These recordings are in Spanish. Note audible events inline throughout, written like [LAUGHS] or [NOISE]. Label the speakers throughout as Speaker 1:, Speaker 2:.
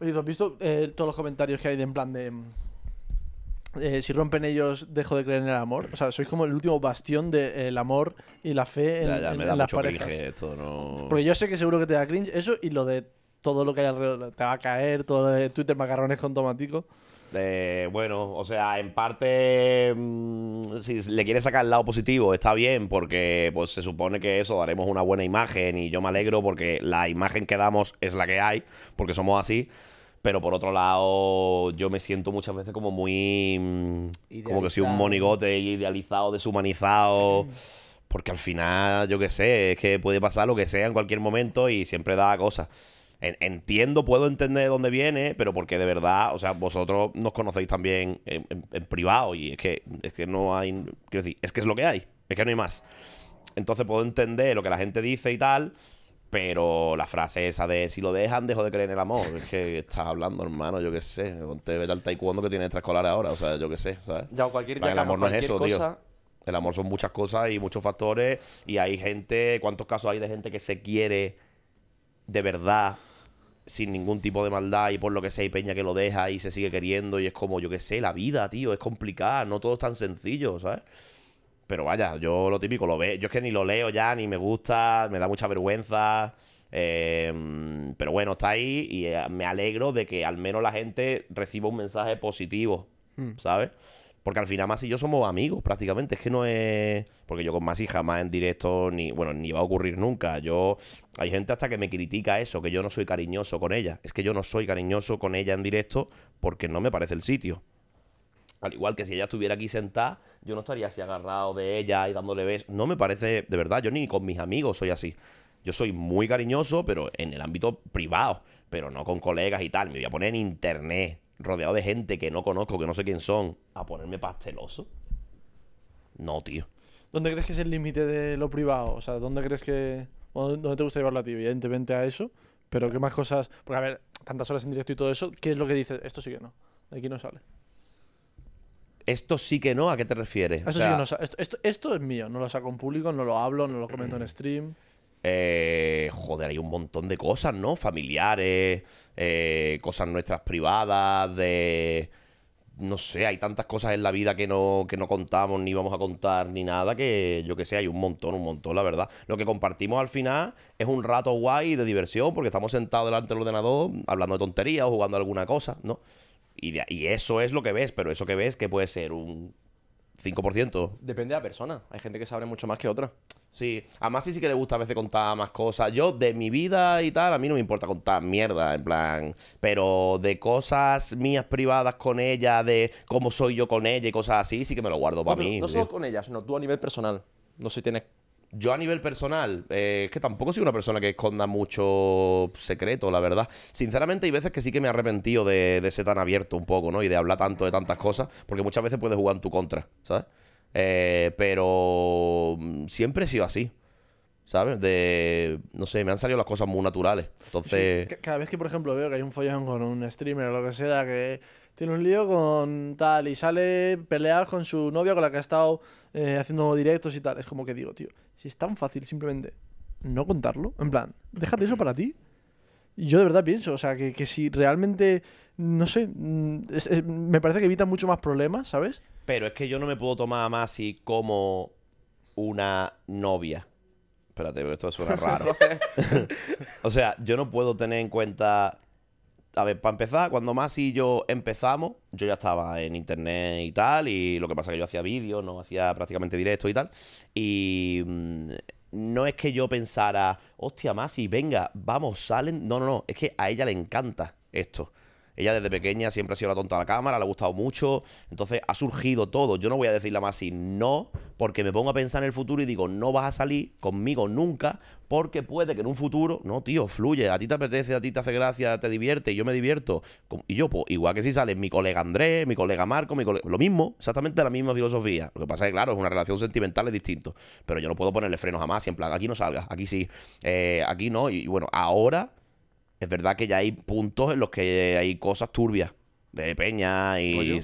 Speaker 1: has visto eh, todos los comentarios que hay de en plan de... Mm, eh, si rompen ellos, dejo de creer en el amor. O sea, sois como el último bastión del eh, amor y la fe en, ya, ya, me da mucho parejas. esto, no... Porque yo sé que seguro que te da cringe eso y lo de todo lo que hay alrededor. Te va a caer, todo lo de Twitter macarrones con tomatico.
Speaker 2: Eh, bueno, o sea, en parte, mm, si le quieres sacar el lado positivo, está bien, porque pues se supone que eso, daremos una buena imagen y yo me alegro porque la imagen que damos es la que hay, porque somos así. Pero por otro lado, yo me siento muchas veces como muy. Mm, como que si un monigote idealizado, deshumanizado. Mm. Porque al final, yo qué sé, es que puede pasar lo que sea en cualquier momento y siempre da cosas entiendo, puedo entender de dónde viene, pero porque de verdad, o sea, vosotros nos conocéis también en, privado y es que, es que no hay, quiero decir, es que es lo que hay, es que no hay más. Entonces puedo entender lo que la gente dice y tal, pero la frase esa de si lo dejan, dejo de creer en el amor, es que estás hablando, hermano, yo qué sé, te ves al taekwondo que tiene extraescolar ahora, o sea, yo qué sé, ¿sabes? el amor no es eso, tío. El amor son muchas cosas y muchos factores y hay gente, ¿cuántos casos hay de gente que se quiere de verdad sin ningún tipo de maldad y por lo que sé, y Peña que lo deja y se sigue queriendo y es como, yo qué sé, la vida, tío, es complicada, no todo es tan sencillo, ¿sabes? Pero vaya, yo lo típico lo veo, yo es que ni lo leo ya, ni me gusta, me da mucha vergüenza. Em, pero bueno, está ahí y eh, me alegro de que al menos la gente reciba un mensaje positivo, hmm. ¿sabes? Porque al final Masi y yo somos amigos prácticamente. Es que no es... Porque yo con Masi jamás en directo ni... Bueno, ni va a ocurrir nunca. Yo... Hay gente hasta que me critica eso, que yo no soy cariñoso con ella. Es que yo no soy cariñoso con ella en directo porque no me parece el sitio. Al igual que si ella estuviera aquí sentada, yo no estaría así agarrado de ella y dándole besos. No me parece, de verdad, yo ni con mis amigos soy así. Yo soy muy cariñoso, pero en el ámbito privado, pero no con colegas y tal. Me voy a poner en internet rodeado de gente que no conozco, que no sé quién son, a ponerme
Speaker 1: pasteloso. No, tío. ¿Dónde crees que es el límite de lo privado? O sea, ¿dónde crees que... ¿Dónde te gusta llevarlo a ti? Evidentemente a eso, pero ¿qué más cosas? Porque a ver, tantas horas en directo y todo eso, ¿qué es lo que dices? Esto sí que no, de aquí no sale.
Speaker 2: Esto sí que no, ¿a qué te refieres? Esto, sí no,
Speaker 1: esto es mío, no lo saco en público, no lo hablo, no lo comento en stream.
Speaker 2: Eh, joder, hay un montón de cosas, ¿no? Familiares, eh, cosas nuestras privadas, de... No sé, hay tantas cosas en la vida que no, que no contamos, ni vamos a contar, ni nada, que yo que sé, hay un montón, un montón, la verdad. Lo que compartimos al final es un rato guay de diversión, porque estamos sentados delante del ordenador, hablando de tonterías o jugando alguna cosa, ¿no? Y, y eso es lo que ves, pero eso que ves que puede ser un 5%. Depende de la persona. Hay gente que sabe mucho más que otra. Sí, además sí, sí que le gusta a veces contar más cosas. Yo, de mi vida y tal, a mí no me importa contar mierda, en plan. Pero de cosas mías privadas con ella, de cómo soy yo con ella y cosas así, sí que me lo guardo para mí. No solo con ella, sino tú a nivel personal. No sé si tienes yo a nivel personal, es eh, que tampoco soy una persona que esconda mucho secreto, la verdad. Sinceramente, hay veces que sí que me he arrepentido de, ser tan abierto un poco, ¿no? Y de hablar tanto de tantas cosas, porque muchas veces puedes jugar en tu contra, ¿sabes? Eh, pero mm, siempre he sido así. ¿sabes? De, no sé, me han salido las cosas muy naturales. Entonces...
Speaker 1: Cada vez que, por ejemplo, veo que hay un follón con un streamer o lo que sea, que tiene un lío con tal y sale pelear con su novia con la que ha estado eh, haciendo directos y tal, es como que digo, tío, si es tan fácil simplemente no contarlo, en plan, déjate eso para ti. Yo de verdad pienso, o sea, que, si realmente, no sé, mm, me parece que evita mucho más problemas, ¿sabes?
Speaker 2: Pero es que yo no me puedo tomar a Masi como una novia. Espérate, esto suena [LAUGHS] raro. [LAUGHS] o sea, yo no puedo tener en cuenta. A ver, para empezar, cuando Masi y yo empezamos, yo ya estaba en internet y tal, y lo que pasa es que yo hacía vídeos, no hacía prácticamente directo y tal. Y mm, no es que yo pensara, hostia, Masi, venga, vamos, salen. No, no, no, es que a ella le encanta esto. Ella desde pequeña siempre ha sido la tonta de la cámara, le ha gustado mucho. Entonces ha surgido todo. Yo no voy a decirle más si no, porque me pongo a pensar en el futuro y digo, no vas a salir conmigo nunca, porque puede que en un futuro, no, tío, fluye. A ti te apetece, a ti te hace gracia, te divierte, y yo me divierto. Y yo, pues, igual que si sale mi colega Andrés, mi colega Marco, mi colega. Lo mismo, exactamente la misma filosofía. Lo que pasa es que, claro, es una relación sentimental, es distinto. Pero yo no puedo ponerle frenos jamás, y en plan, aquí no salga, aquí sí, eh, aquí no. Y bueno, ahora es verdad que ya hay puntos en los que hay cosas turbias de peña y ¿Rollo?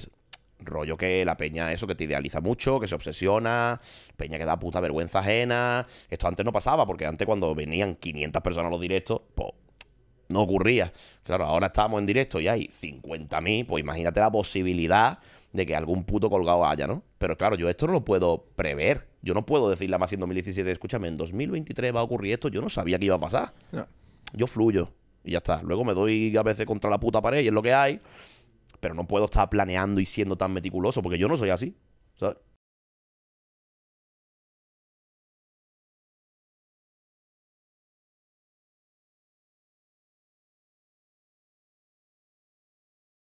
Speaker 2: rollo que la peña, eso que te idealiza mucho, que se obsesiona, peña que da puta vergüenza ajena. Esto antes no pasaba, porque antes cuando venían 500 personas a los directos, pues no ocurría. Claro, ahora estamos en directo y hay 50.000, pues imagínate la posibilidad de que algún puto colgado haya, ¿no? Pero claro, yo esto no lo puedo prever. Yo no puedo decirle a más en 2017, escúchame, en 2023 va a ocurrir esto, yo no sabía que iba a pasar. Yo fluyo. Y ya está. Luego me doy a veces contra la puta pared y es lo que hay. Pero no puedo estar planeando y siendo tan meticuloso porque yo no soy así.
Speaker 1: ¿Sabes?